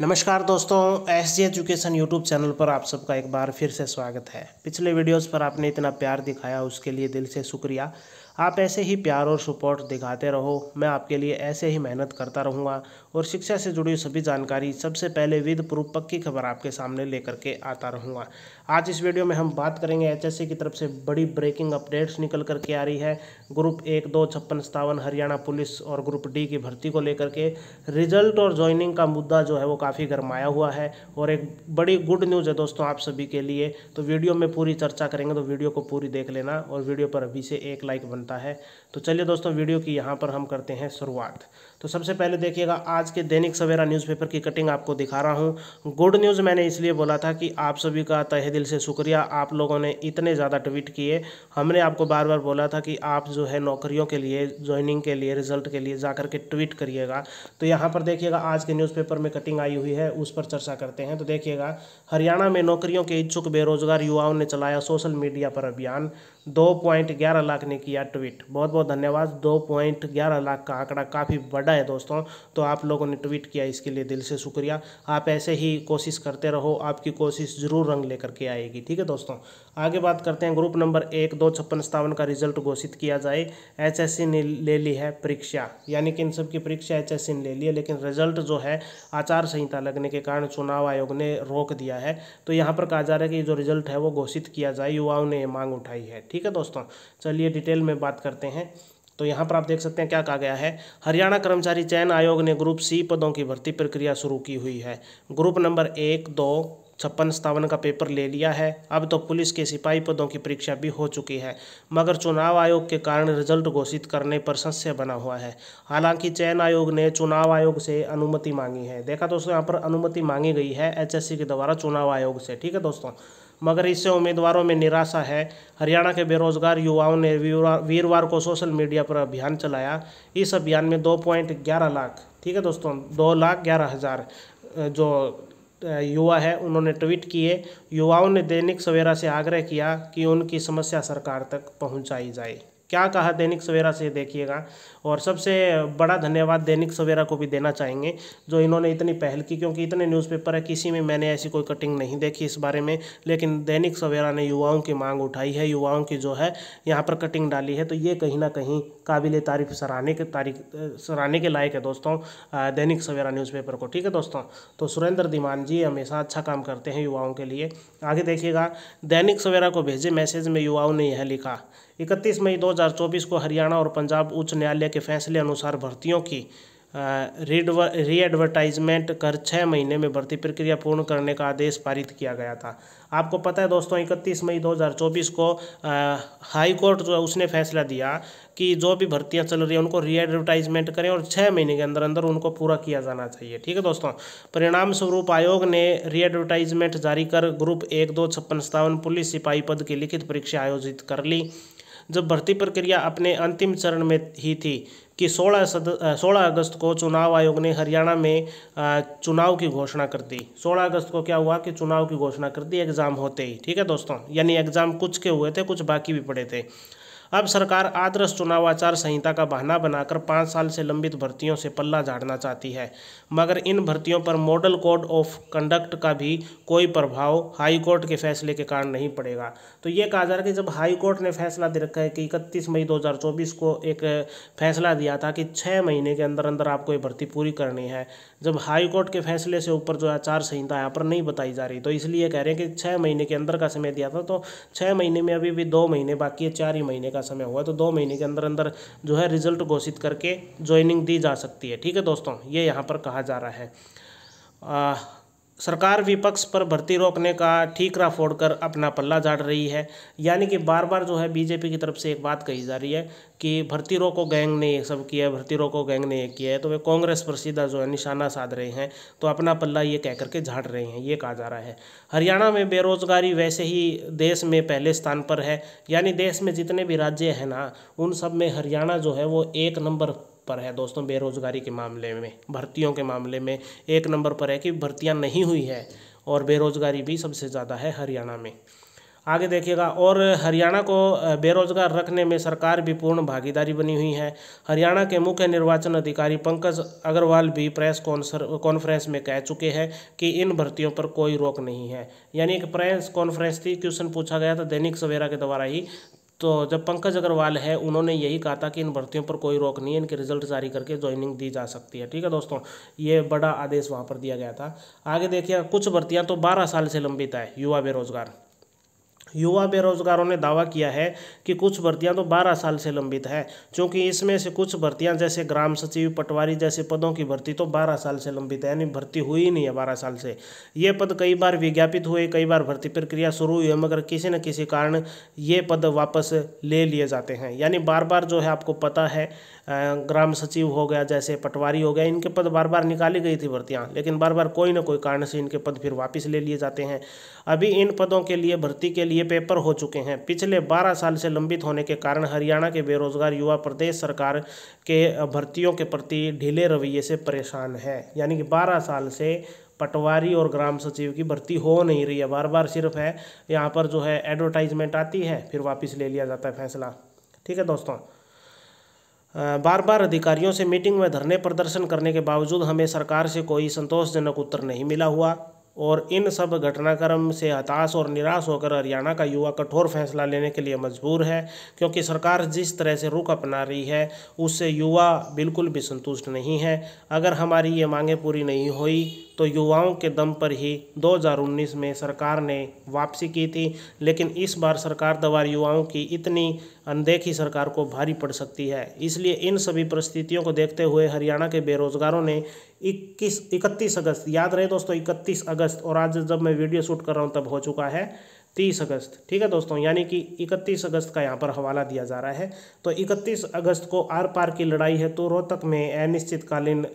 नमस्कार दोस्तों S G education YouTube channel पर आप सबका एक बार फिर से स्वागत है पिछले वीडियोस पर आपने इतना प्यार दिखाया उसके लिए दिल से शुक्रिया आप ऐसे ही प्यार और सपोर्ट दिखाते रहो मैं आपके लिए ऐसे ही मेहनत करता रहूँगा और शिक्षा से जुड़ी सभी जानकारी सबसे पहले विद प्रूफ पक्की खबर आपके सामने लेकर के आता रहूँगा आज इस वीडियो में हम बात करेंगे एचएससी की तरफ से बड़ी ब्रेकिंग अपडेट्स निकल कर के आ रही है ग्रुप एक दो छप्पन सतावन हरियाणा पुलिस और ग्रुप डी की भर्ती को लेकर के रिजल्ट और ज्वाइनिंग का मुद्दा जो है वो काफ़ी गरमाया हुआ है और एक बड़ी गुड न्यूज़ है दोस्तों आप सभी के लिए तो वीडियो में पूरी चर्चा करेंगे तो वीडियो को पूरी देख लेना और वीडियो पर अभी से एक लाइक बन बनता है तो चलिए दोस्तों वीडियो की यहाँ पर हम करते हैं शुरुआत तो सबसे पहले देखिएगा आज के दैनिक सवेरा न्यूज़पेपर की कटिंग आपको दिखा रहा हूँ गुड न्यूज़ मैंने इसलिए बोला था कि आप सभी का तहे दिल से शुक्रिया आप लोगों ने इतने ज़्यादा ट्वीट किए हमने आपको बार बार बोला था कि आप जो है नौकरियों के लिए ज्वाइनिंग के लिए रिजल्ट के लिए जा के ट्वीट करिएगा तो यहाँ पर देखिएगा आज के न्यूज़पेपर में कटिंग आई हुई है उस पर चर्चा करते हैं तो देखिएगा हरियाणा में नौकरियों के इच्छुक बेरोजगार युवाओं ने चलाया सोशल मीडिया पर अभियान दो पॉइंट ग्यारह लाख ने किया ट्वीट बहुत बहुत धन्यवाद दो पॉइंट ग्यारह लाख का आंकड़ा काफ़ी बड़ा है दोस्तों तो आप लोगों ने ट्वीट किया इसके लिए दिल से शुक्रिया आप ऐसे ही कोशिश करते रहो आपकी कोशिश ज़रूर रंग लेकर के आएगी ठीक है दोस्तों आगे बात करते हैं ग्रुप नंबर एक दो छप्पन सत्तावन का रिजल्ट घोषित किया जाए एच ने ले ली है परीक्षा यानी कि इन सबकी परीक्षा एच ने ले ली है लेकिन रिजल्ट जो है आचार संहिता लगने के कारण चुनाव आयोग ने रोक दिया है तो यहाँ पर कहा जा रहा है कि जो रिजल्ट है वो घोषित किया जाए युवाओं ने ये मांग उठाई है ठीक है दोस्तों चलिए डिटेल में बात करते हैं तो यहाँ पर आप देख सकते हैं क्या कहा गया है हरियाणा कर्मचारी चयन आयोग ने ग्रुप सी पदों की भर्ती प्रक्रिया शुरू की हुई है ग्रुप नंबर एक दो छप्पन सत्तावन का पेपर ले लिया है अब तो पुलिस के सिपाही पदों की परीक्षा भी हो चुकी है मगर चुनाव आयोग के कारण रिजल्ट घोषित करने पर संशय बना हुआ है हालांकि चयन आयोग ने चुनाव आयोग से अनुमति मांगी है देखा दोस्तों यहाँ पर अनुमति मांगी गई है एचएससी के द्वारा चुनाव आयोग से ठीक है दोस्तों मगर इससे उम्मीदवारों में निराशा है हरियाणा के बेरोजगार युवाओं ने वीरवार को सोशल मीडिया पर अभियान चलाया इस अभियान में दो पॉइंट ग्यारह लाख ठीक है दोस्तों दो लाख ग्यारह हज़ार जो युवा है उन्होंने ट्वीट किए युवाओं ने दैनिक सवेरा से आग्रह किया कि उनकी समस्या सरकार तक पहुँचाई जाए क्या कहा दैनिक सवेरा से देखिएगा और सबसे बड़ा धन्यवाद दैनिक सवेरा को भी देना चाहेंगे जो इन्होंने इतनी पहल की क्योंकि इतने न्यूज़पेपर है किसी में मैंने ऐसी कोई कटिंग नहीं देखी इस बारे में लेकिन दैनिक सवेरा ने युवाओं की मांग उठाई है युवाओं की जो है यहाँ पर कटिंग डाली है तो ये कहीं ना कहीं काबिल तारीफ सराहने के तारीख सराहने के लायक है दोस्तों दैनिक सवेरा न्यूज़पेपर को ठीक है दोस्तों तो सुरेंद्र दीमान जी हमेशा अच्छा काम करते हैं युवाओं के लिए आगे देखिएगा दैनिक सवेरा को भेजे मैसेज में युवाओं ने यह लिखा इकतीस मई दो को हरियाणा और पंजाब उच्च न्यायालय के फैसले अनुसार भर्तियों की री एडवर्टाइजमेंट कर छः महीने में भर्ती प्रक्रिया पूर्ण करने का आदेश पारित किया गया था आपको पता है दोस्तों 31 मई 2024 को हाई कोर्ट जो है उसने फैसला दिया कि जो भी भर्तियां चल रही हैं उनको री एडवर्टाइजमेंट करें और छः महीने के अंदर अंदर उनको पूरा किया जाना चाहिए ठीक है दोस्तों परिणाम स्वरूप आयोग ने री एडवर्टाइजमेंट जारी कर ग्रुप एक दो छप्पन सत्तावन पुलिस सिपाही पद की लिखित परीक्षा आयोजित कर ली जब भर्ती प्रक्रिया अपने अंतिम चरण में ही थी कि 16 सद सोलह अगस्त को चुनाव आयोग ने हरियाणा में चुनाव की घोषणा कर दी 16 अगस्त को क्या हुआ कि चुनाव की घोषणा कर दी एग्ज़ाम होते ही ठीक है दोस्तों यानी एग्ज़ाम कुछ के हुए थे कुछ बाकी भी पड़े थे अब सरकार आदर्श चुनाव आचार संहिता का बहाना बनाकर पाँच साल से लंबित भर्तियों से पल्ला झाड़ना चाहती है मगर इन भर्तियों पर मॉडल कोड ऑफ कंडक्ट का भी कोई प्रभाव हाईकोर्ट के फैसले के कारण नहीं पड़ेगा तो ये कहा जा रहा है कि जब हाईकोर्ट ने फैसला दे रखा है कि इकतीस मई दो को एक फैसला दिया था कि छः महीने के अंदर अंदर आपको ये भर्ती पूरी करनी है जब हाई कोर्ट के फैसले से ऊपर जो आचार संहिता यहाँ पर नहीं बताई जा रही तो इसलिए कह रहे हैं कि छः महीने के अंदर का समय दिया था तो छः महीने में अभी भी दो महीने बाकी है चार ही महीने का समय हुआ तो दो महीने के अंदर अंदर जो है रिजल्ट घोषित करके ज्वाइनिंग दी जा सकती है ठीक है दोस्तों ये यहाँ पर कहा जा रहा है आ, सरकार विपक्ष पर भर्ती रोकने का ठीकरा फोड़कर अपना पल्ला झाड़ रही है यानी कि बार बार जो है बीजेपी की तरफ से एक बात कही जा रही है कि भर्ती रोको गैंग ने ये सब किया है भर्ती रोको गैंग ने ये किया है तो वे कांग्रेस पर सीधा जो है निशाना साध रहे हैं तो अपना पल्ला ये कह करके झाड़ रहे हैं ये कहा जा रहा है हरियाणा में बेरोजगारी वैसे ही देश में पहले स्थान पर है यानी देश में जितने भी राज्य हैं ना उन सब में हरियाणा जो है वो एक नंबर पर है दोस्तों बेरोज़गारी के मामले में भर्तियों के मामले में एक नंबर पर है कि भर्तियाँ नहीं हुई है और बेरोज़गारी भी सबसे ज़्यादा है हरियाणा में आगे देखिएगा और हरियाणा को बेरोजगार रखने में सरकार भी पूर्ण भागीदारी बनी हुई है हरियाणा के मुख्य निर्वाचन अधिकारी पंकज अग्रवाल भी प्रेस कॉन्फ्रेंस में कह चुके हैं कि इन भर्तियों पर कोई रोक नहीं है यानी एक प्रेस कॉन्फ्रेंस थी क्वेश्चन पूछा गया था दैनिक सवेरा के द्वारा ही तो जब पंकज अग्रवाल है उन्होंने यही कहा था कि इन भर्तियों पर कोई रोक नहीं है इनके रिजल्ट जारी करके ज्वाइनिंग दी जा सकती है ठीक है दोस्तों ये बड़ा आदेश वहाँ पर दिया गया था आगे देखिए कुछ भर्तियाँ तो बारह साल से लंबित है युवा बेरोजगार युवा बेरोजगारों ने दावा किया है कि कुछ भर्तियां तो 12 साल से लंबित है क्योंकि इसमें से कुछ भर्तियां जैसे ग्राम सचिव पटवारी जैसे पदों की भर्ती तो 12 साल से लंबित है यानी भर्ती हुई ही नहीं है 12 साल से ये पद कई बार विज्ञापित हुए कई बार भर्ती प्रक्रिया शुरू हुई है मगर किसी न किसी कारण ये पद वापस ले लिए जाते हैं यानी बार बार जो है आपको पता है ग्राम सचिव हो गया जैसे पटवारी हो गया इनके पद बार बार निकाली गई थी भर्तियाँ लेकिन बार बार कोई ना कोई कारण से इनके पद फिर वापस ले लिए जाते हैं अभी इन पदों के लिए भर्ती के लिए पेपर हो चुके हैं पिछले 12 साल से लंबित होने के कारण हरियाणा के बेरोजगार युवा प्रदेश सरकार के भर्तियों के प्रति ढीले रवैये से परेशान है यानी कि 12 साल से पटवारी और ग्राम सचिव की भर्ती हो नहीं रही है बार बार सिर्फ है यहाँ पर जो है एडवर्टाइजमेंट आती है फिर वापस ले लिया जाता है फैसला ठीक है दोस्तों बार बार अधिकारियों से मीटिंग में धरने प्रदर्शन करने के बावजूद हमें सरकार से कोई संतोषजनक उत्तर नहीं मिला हुआ और इन सब घटनाक्रम से हताश और निराश होकर हरियाणा का युवा कठोर फैसला लेने के लिए मजबूर है क्योंकि सरकार जिस तरह से रुख अपना रही है उससे युवा बिल्कुल भी संतुष्ट नहीं है अगर हमारी ये मांगें पूरी नहीं हुई तो युवाओं के दम पर ही 2019 में सरकार ने वापसी की थी लेकिन इस बार सरकार दवार युवाओं की इतनी अनदेखी सरकार को भारी पड़ सकती है इसलिए इन सभी परिस्थितियों को देखते हुए हरियाणा के बेरोजगारों ने 21 इकतीस अगस्त याद रहे दोस्तों इकतीस अगस्त और आज जब मैं वीडियो शूट कर रहा हूँ तब हो चुका है तीस अगस्त ठीक है दोस्तों यानी कि इकतीस अगस्त का यहाँ पर हवाला दिया जा रहा है तो इकतीस अगस्त को आर पार की लड़ाई है तो रोहतक में अनिश्चितकालीन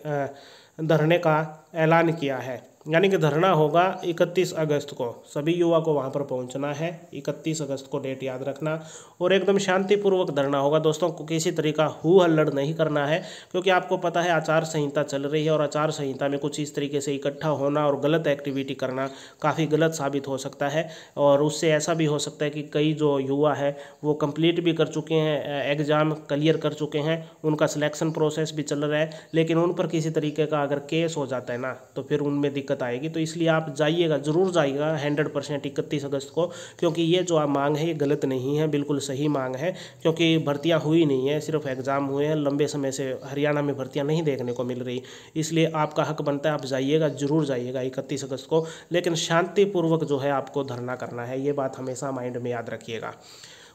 धरने का ऐलान किया है यानी कि धरना होगा 31 अगस्त को सभी युवा को वहाँ पर पहुँचना है 31 अगस्त को डेट याद रखना और एकदम शांतिपूर्वक धरना होगा दोस्तों को किसी तरीका हु हल्लड़ नहीं करना है क्योंकि आपको पता है आचार संहिता चल रही है और आचार संहिता में कुछ इस तरीके से इकट्ठा होना और गलत एक्टिविटी करना काफ़ी गलत साबित हो सकता है और उससे ऐसा भी हो सकता है कि कई जो युवा है वो कंप्लीट भी कर चुके हैं एग्ज़ाम क्लियर कर चुके हैं उनका सिलेक्शन प्रोसेस भी चल रहा है लेकिन उन पर किसी तरीके का अगर केस हो जाता है ना तो फिर उनमें दिक्कत दिक्कत आएगी तो इसलिए आप जाइएगा ज़रूर जाइएगा हंड्रेड परसेंट इकतीस अगस्त को क्योंकि ये जो आप मांग है ये गलत नहीं है बिल्कुल सही मांग है क्योंकि भर्तियाँ हुई नहीं है सिर्फ एग्ज़ाम हुए हैं लंबे समय से हरियाणा में भर्तियाँ नहीं देखने को मिल रही इसलिए आपका हक बनता है आप जाइएगा ज़रूर जाइएगा इकतीस अगस्त को लेकिन शांतिपूर्वक जो है आपको धरना करना है ये बात हमेशा माइंड में याद रखिएगा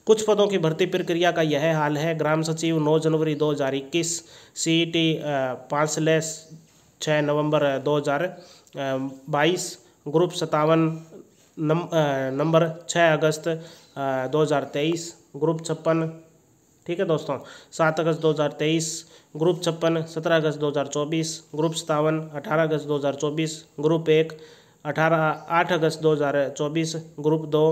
कुछ पदों की भर्ती प्रक्रिया का यह हाल है ग्राम सचिव 9 जनवरी 2021 टी पाँच लेस छः नवंबर हजार बाईस ग्रुप सत्तावन नंबर छः अगस्त दो हज़ार तेईस ग्रुप छप्पन ठीक है दोस्तों सात अगस्त दो हज़ार तेईस ग्रुप छप्पन सत्रह अगस्त दो हज़ार चौबीस ग्रुप सतावन अठारह अगस्त दो हज़ार चौबीस ग्रुप एक अठारह आठ अगस्त दो हज़ार चौबीस ग्रुप दो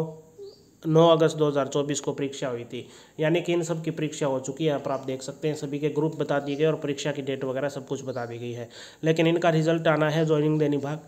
9 अगस्त 2024 को परीक्षा हुई थी यानी कि इन सब की परीक्षा हो चुकी है यहाँ पर आप देख सकते हैं सभी के ग्रुप बता दिए गए और परीक्षा की डेट वगैरह सब कुछ बता दी गई है लेकिन इनका रिजल्ट आना है ज्वाइनिंग देनी भाग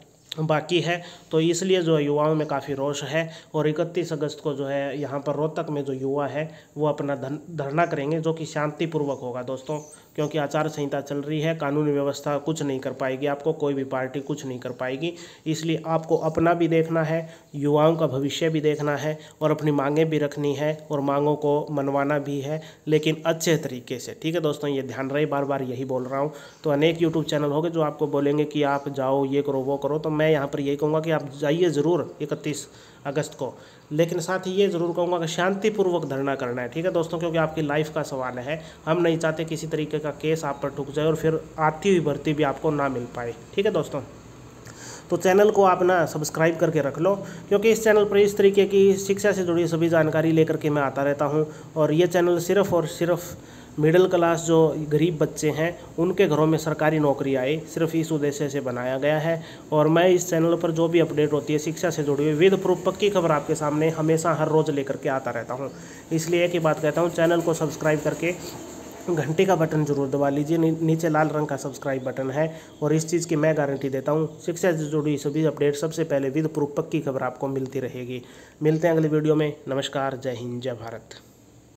बाकी है तो इसलिए जो है युवाओं में काफ़ी रोष है और इकतीस अगस्त को जो है यहाँ पर रोहतक में जो युवा है वो अपना धरना करेंगे जो कि शांतिपूर्वक होगा दोस्तों क्योंकि आचार संहिता चल रही है कानूनी व्यवस्था कुछ नहीं कर पाएगी आपको कोई भी पार्टी कुछ नहीं कर पाएगी इसलिए आपको अपना भी देखना है युवाओं का भविष्य भी देखना है और अपनी मांगें भी रखनी है और मांगों को मनवाना भी है लेकिन अच्छे तरीके से ठीक है दोस्तों ये ध्यान रहे बार बार यही बोल रहा हूँ तो अनेक यूट्यूब चैनल हो जो आपको बोलेंगे कि आप जाओ ये करो वो करो तो मैं मैं यहाँ पर यही कहूँगा कि आप जाइए ज़रूर इकतीस अगस्त को लेकिन साथ ही ये ज़रूर कहूँगा कि शांतिपूर्वक धरना करना है ठीक है दोस्तों क्योंकि आपकी लाइफ का सवाल है हम नहीं चाहते किसी तरीके का केस आप पर ठुक जाए और फिर आती हुई भर्ती भी आपको ना मिल पाए ठीक है दोस्तों तो चैनल को आप ना सब्सक्राइब करके रख लो क्योंकि इस चैनल पर इस तरीके की शिक्षा से जुड़ी सभी जानकारी लेकर के मैं आता रहता हूँ और ये चैनल सिर्फ़ और सिर्फ़ मिडिल क्लास जो गरीब बच्चे हैं उनके घरों में सरकारी नौकरी आए सिर्फ इस उद्देश्य से बनाया गया है और मैं इस चैनल पर जो भी अपडेट होती है शिक्षा से जुड़ी हुई विद प्रूफ पक्की खबर आपके सामने हमेशा हर रोज़ लेकर के आता रहता हूँ इसलिए एक ही बात कहता हूँ चैनल को सब्सक्राइब करके घंटे का बटन जरूर दबा लीजिए नी, नीचे लाल रंग का सब्सक्राइब बटन है और इस चीज़ की मैं गारंटी देता हूँ शिक्षा से जुड़ी सभी अपडेट सबसे पहले विद प्रूफ पक्की खबर आपको मिलती रहेगी मिलते हैं अगली वीडियो में नमस्कार जय हिंद जय भारत